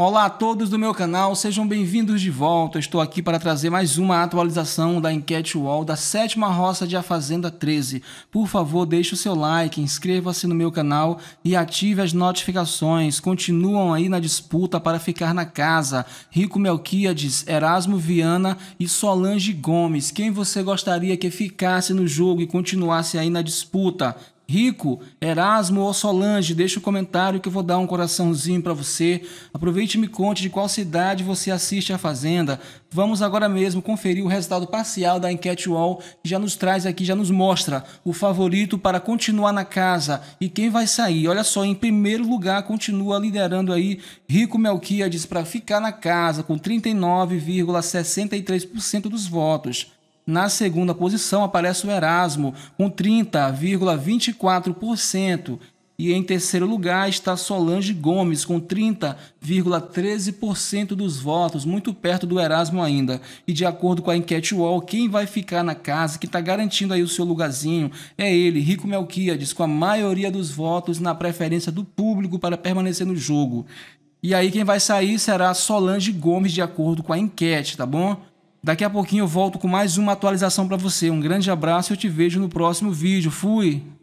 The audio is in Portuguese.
Olá a todos do meu canal, sejam bem-vindos de volta. Estou aqui para trazer mais uma atualização da enquete wall da sétima roça de A Fazenda 13. Por favor, deixe o seu like, inscreva-se no meu canal e ative as notificações. Continuam aí na disputa para ficar na casa. Rico Melquiades, Erasmo Viana e Solange Gomes. Quem você gostaria que ficasse no jogo e continuasse aí na disputa? Rico, Erasmo ou Solange, deixa um comentário que eu vou dar um coraçãozinho para você. Aproveite e me conte de qual cidade você assiste à Fazenda. Vamos agora mesmo conferir o resultado parcial da enquete Wall, que já nos traz aqui, já nos mostra o favorito para continuar na casa e quem vai sair. Olha só, em primeiro lugar continua liderando aí Rico Melquiades para ficar na casa com 39,63% dos votos. Na segunda posição aparece o Erasmo, com 30,24%. E em terceiro lugar está Solange Gomes, com 30,13% dos votos, muito perto do Erasmo ainda. E de acordo com a enquete UOL, quem vai ficar na casa, que está garantindo aí o seu lugarzinho, é ele, Rico Melquiades, com a maioria dos votos na preferência do público para permanecer no jogo. E aí quem vai sair será Solange Gomes, de acordo com a enquete, tá bom? Daqui a pouquinho eu volto com mais uma atualização para você. Um grande abraço e eu te vejo no próximo vídeo. Fui!